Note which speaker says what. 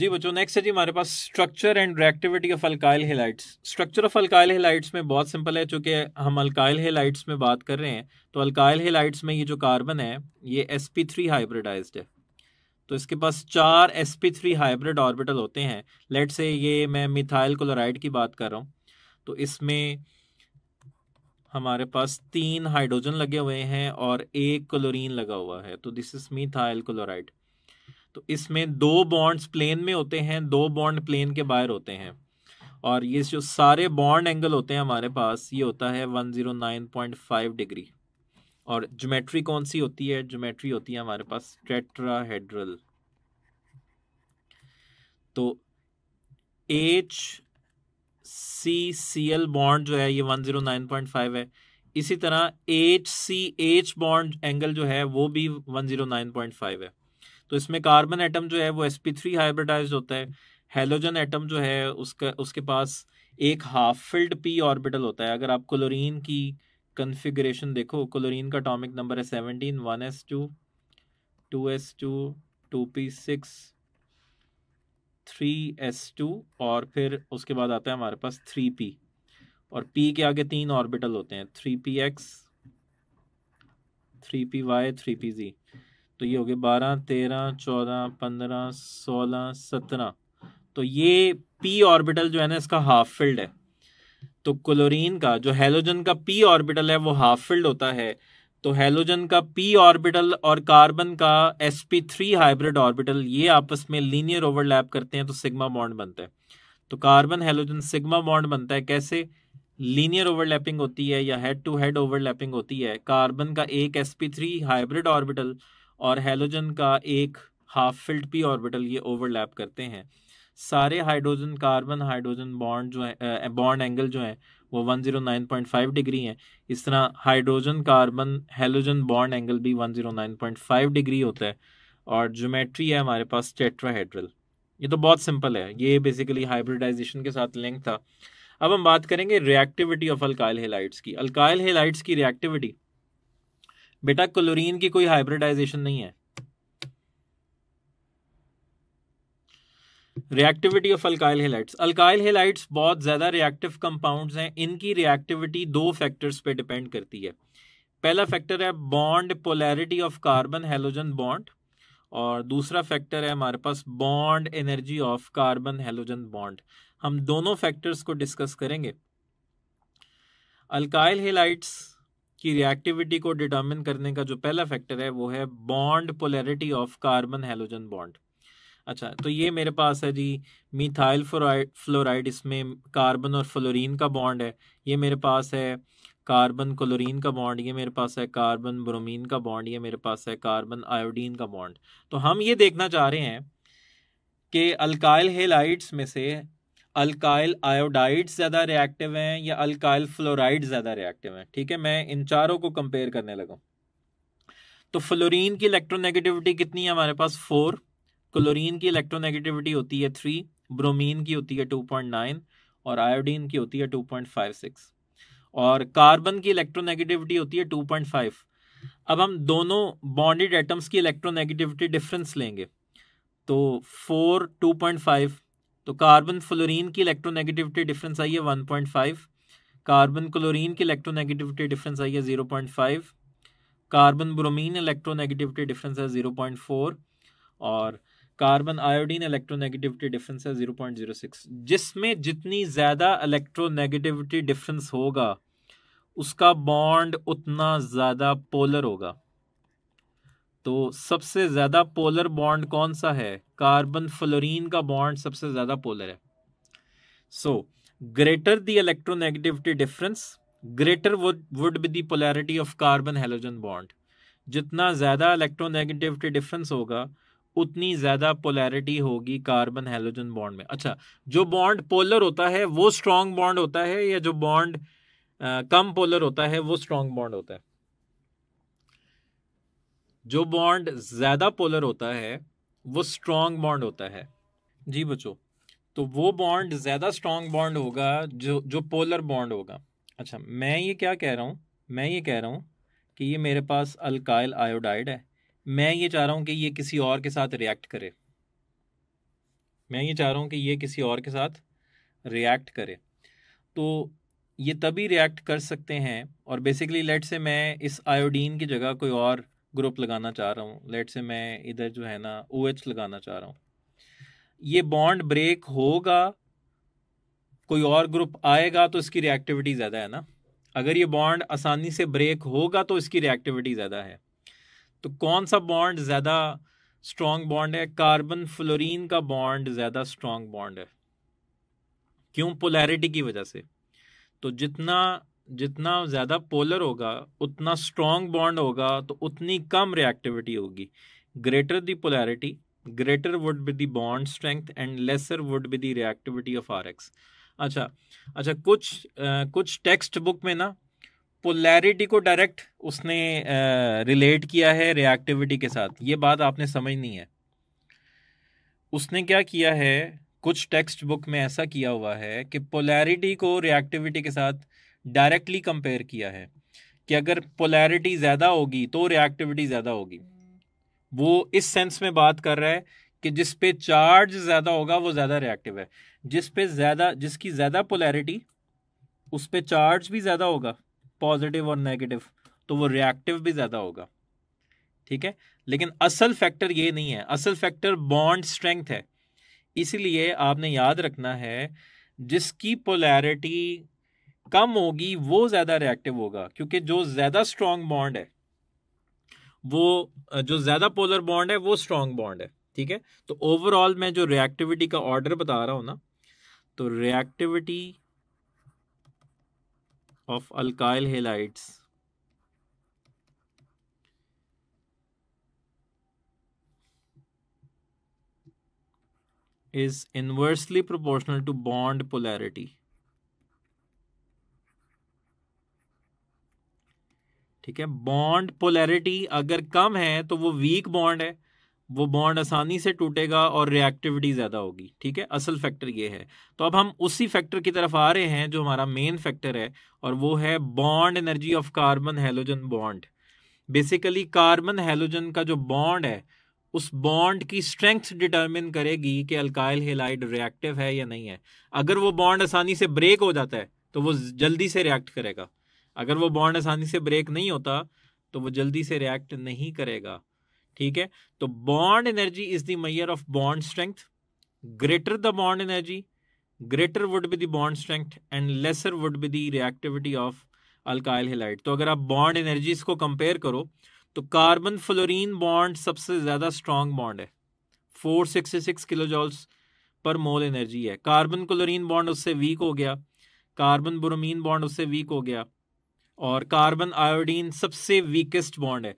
Speaker 1: जी बच्चों नेक्स्ट है जी हमारे पास structure and reactivity of alkyl halides structure of alkyl halides में बहुत सिंपल है चूंकि हम अल्काइल हेलाइट्स में बात कर रहे हैं तो अल्काइल हेलाइट्स में ये जो कार्बन है ये एस पी थ्री हाइब्रिडाइज्ड है तो इसके पास चार S P three hybrid orbital होते हैं लेट से ये मैं मिथाइल क्लोराइड की बात कर रहा हूँ तो इसमें हमारे पास तीन हाइड्रोजन लगे हुए हैं और एक क्लोरीन लगा हुआ है तो दिस इज मिथाइल क्लोराइड तो इसमें दो बॉन्ड्स प्लेन में होते हैं दो बॉन्ड प्लेन के बाहर होते हैं और ये जो सारे बॉन्ड एंगल होते हैं हमारे पास ये होता है 109.5 डिग्री और ज्योमेट्री कौन सी होती है ज्योमेट्री होती है हमारे पास टेट्राहेड्रल तो H C C L bond जो है ये 109.5 है इसी तरह H C H bond angle जो है वो भी 109.5 है तो इसमें कार्बन एटम जो है वो एस पी थ्री हाइब्रिडाइज होता है हेलोजन एटम जो है उसका उसके पास एक हाफ फिल्ड पी ऑर्बिटल होता है अगर आप क्लोरीन की कन्फिग्रेशन देखो क्लोरीन का अटोमिक नंबर है seventeen one S two two S two two P six three S two और फिर उसके बाद आता है हमारे पास थ्री पी और पी के आगे तीन ऑर्बिटल होते हैं three P X three P Y three P Z तो ये हो गए बारह तेरह चौदह पंद्रह सोलह सत्रह तो ये पी ऑर्बिटल जो है ना इसका हाफ फील्ड है तो क्लोरीन का जो हेलोजन का पी ऑर्बिटल है वो हाफ फील्ड होता है तो हेलोजन का पी ऑर्बिटल और कार्बन का S P three hybrid orbital ये आपस में लीनियर ओवरलैप करते हैं तो सिग्मा बॉन्ड बनता है तो कार्बन हेलोजन सिग्मा बॉन्ड बनता है कैसे लीनियर ओवरलैपिंग होती है या हेड टू हेड ओवरलैपिंग होती है कार्बन का एक S P three hybrid orbital और हेलोजन का एक हाफ फिल्ड पी ऑर्बिटल ये ओवरलैप करते हैं सारे हाइड्रोजन कार्बन हाइड्रोजन बॉन्ड जो है बॉन्ड एंगल जो है वो 109.5 डिग्री हैं इस तरह hydrogen carbon halogen bond angle भी 109.5 डिग्री होता है और जोमेट्री है हमारे पास टेट्राहेड्रल ये तो बहुत सिंपल है ये बेसिकली हाइब्रिडाइजेशन के साथ लिंक था अब हम बात करेंगे रिएक्टिविटी ऑफ अल्काइल हेलाइट्स की अल्काइल हेलाइट्स की रिएक्टिविटी बेटा क्लोरीन की कोई हाइब्रिडाइजेशन नहीं है reactivity of alkyl halides alkyl halides बहुत ज़्यादा रिएक्टिव कंपाउंड्स हैं इनकी रिएक्टिविटी दो फैक्टर्स पे डिपेंड करती है पहला फैक्टर है bond polarity of carbon halogen bond और दूसरा फैक्टर है हमारे पास bond energy of carbon halogen bond हम दोनों फैक्टर्स को डिस्कस करेंगे अल्काइल हेलाइट्स इसकी रिएक्टिविटी को डिटर्मिन करने का जो पहला फैक्टर है वो है bond polarity of carbon halogen bond अच्छा तो ये मेरे पास है जी मिथाइल फ्लोराइड फ्लोराइड इसमें कार्बन और फ्लोरीन का बॉन्ड है ये मेरे पास है कार्बन क्लोरीन का बॉन्ड ये मेरे पास है कार्बन ब्रोमीन का बॉन्ड ये मेरे पास है कार्बन आयोडीन का बॉन्ड तो हम ये देखना चाह रहे हैं कि अल्काइल हेलाइट्स में से अल्काइल आयोडाइड ज़्यादा रिएक्टिव हैं या अल्काइल फ्लोराइड ज़्यादा रिएक्टिव हैं ठीक है मैं इन चारों को कंपेयर करने लगा तो फ्लोरीन की इलेक्ट्रोनेगेटिविटी कितनी है हमारे पास फोर क्लोरीन की इलेक्ट्रोनेगेटिविटी होती है थ्री ब्रोमीन की होती है टू पॉइंट नाइन और आयोडीन की होती है टू पॉइंट फाइव सिक्स और कार्बन की इलेक्ट्रोनेगेटिविटी होती है टू पॉइंट फाइव अब हम दोनों बॉन्डेड एटम्स की इलेक्ट्रोनेगेटिविटी डिफरेंस लेंगे तो फोर टू पॉइंट फाइव तो कार्बन फ्लोरीन की इलेक्ट्रोनेगेटिविटी डिफरेंस आई है one point five carbon chlorine की इलेक्ट्रोनेगेटिविटी डिफरेंस आई है zero point five carbon bromine electronegativity difference है जीरो पॉइंट फोर और कार्बन आयोडीन इलेक्ट्रोनेगेटिविटी डिफरेंस है जीरो पॉइंट जीरो सिक्स जिसमें जितनी ज़्यादा इलेक्ट्रोनेगेटिविटी डिफरेंस होगा उसका बॉन्ड उतना ज़्यादा पोलर होगा तो सबसे ज़्यादा पोलर बॉन्ड कौन सा है कार्बन फ्लोरीन का बॉन्ड सबसे ज़्यादा पोलर है so greater the electronegativity difference greater would be the polarity of carbon halogen bond जितना ज़्यादा इलेक्ट्रोनेगेटिविटी डिफरेंस होगा उतनी ज़्यादा पोलैरिटी होगी कार्बन हेलोजन बॉन्ड में अच्छा जो बॉन्ड पोलर होता है वो स्ट्रॉन्ग बॉन्ड होता है या जो बॉन्ड कम पोलर होता है वो स्ट्रॉन्ग बॉन्ड होता है जो बॉन्ड ज़्यादा पोलर होता है वो स्ट्रॉन्ग बॉन्ड होता है जी बच्चों तो वो बॉन्ड ज़्यादा स्ट्रॉन्ग बॉन्ड होगा जो जो पोलर बॉन्ड होगा अच्छा मैं ये क्या कह रहा हूँ मैं ये कह रहा हूँ कि ये मेरे पास अल्काइल आयोडाइड है मैं ये चाह रहा हूँ कि ये किसी और के साथ रिएक्ट करे मैं ये चाह रहा हूँ कि ये किसी और के साथ रिएक्ट करे तो ये तभी रिएक्ट कर सकते हैं और बेसिकली लेट से मैं इस आयोडीन की जगह कोई और ग्रुप लगाना चाह रहा हूँ लेट से मैं इधर जो है ना ओ OH लगाना चाह रहा हूँ ये बॉन्ड ब्रेक होगा कोई और ग्रुप आएगा तो इसकी रिएक्टिविटी ज़्यादा है ना अगर ये बॉन्ड आसानी से ब्रेक होगा तो इसकी रिएक्टिविटी ज़्यादा है तो कौन सा बॉन्ड ज़्यादा स्ट्रॉन्ग बॉन्ड है कार्बन फ्लोरीन का बॉन्ड ज़्यादा स्ट्रॉन्ग बॉन्ड है क्यों पोलैरिटी की वजह से तो जितना जितना ज़्यादा पोलर होगा उतना स्ट्रॉन्ग बॉन्ड होगा तो उतनी कम रिएक्टिविटी होगी greater the polarity greater would be the bond strength and lesser would be the reactivity of R X अच्छा अच्छा कुछ आ, कुछ टेक्स्ट बुक में ना पोलैरिटी को डायरेक्ट उसने रिलेट किया है रिएक्टिविटी के साथ ये बात आपने समझनी है उसने क्या किया है कुछ टेक्स्ट बुक में ऐसा किया हुआ है कि पोलैरिटी को रिएक्टिविटी के साथ डायरेक्टली कंपेयर किया है कि अगर पोलैरिटी ज़्यादा होगी तो रिएक्टिविटी ज़्यादा होगी वो इस सेंस में बात कर रहा है कि जिस पे चार्ज ज़्यादा होगा वो ज़्यादा रिएक्टिव है जिस पे ज़्यादा जिसकी ज़्यादा पोलैरिटी उस पे चार्ज भी ज़्यादा होगा पॉजिटिव और नेगेटिव तो वो रिएक्टिव भी ज़्यादा होगा ठीक है लेकिन असल फैक्टर ये नहीं है असल फैक्टर बॉन्ड स्ट्रेंथ है इसीलिए आपने याद रखना है जिसकी पोलैरिटी कम होगी वो ज़्यादा रिएक्टिव होगा क्योंकि जो ज़्यादा स्ट्रॉन्ग बॉन्ड है वो जो ज़्यादा पोलर बॉन्ड है वो स्ट्रॉन्ग बॉन्ड है ठीक है तो ओवरऑल मैं जो रिएक्टिविटी का ऑर्डर बता रहा हूं ना तो reactivity of alkyl halides is inversely proportional to bond polarity ठीक है बॉन्ड पोलैरिटी अगर कम है तो वो वीक बॉन्ड है वो बॉन्ड आसानी से टूटेगा और रिएक्टिविटी ज़्यादा होगी ठीक है असल फैक्टर ये है तो अब हम उसी फैक्टर की तरफ आ रहे हैं जो हमारा मेन फैक्टर है और वो है bond energy of carbon halogen bond basically carbon halogen का जो बॉन्ड है उस बॉन्ड की स्ट्रेंथ डिटरमिन करेगी कि अल्काइल हेलाइड रिएक्टिव है या नहीं है अगर वो बॉन्ड आसानी से ब्रेक हो जाता है तो वो जल्दी से रिएक्ट करेगा अगर वो बॉन्ड आसानी से ब्रेक नहीं होता तो वो जल्दी से रिएक्ट नहीं करेगा ठीक है तो bond energy is the measure of bond strength greater the bond energy greater would be the bond strength and lesser would be the reactivity of alkyl halide तो अगर आप बॉन्ड एनर्जीज को कंपेयर करो तो कार्बन फ्लोरीन बॉन्ड सबसे ज़्यादा strong bond है four sixty six kilo joules per mole energy है कार्बन क्लोरीन बॉन्ड उससे वीक हो गया कार्बन ब्रोमीन बॉन्ड उससे वीक हो गया और कार्बन आयोडीन सबसे वीकेस्ट बॉन्ड है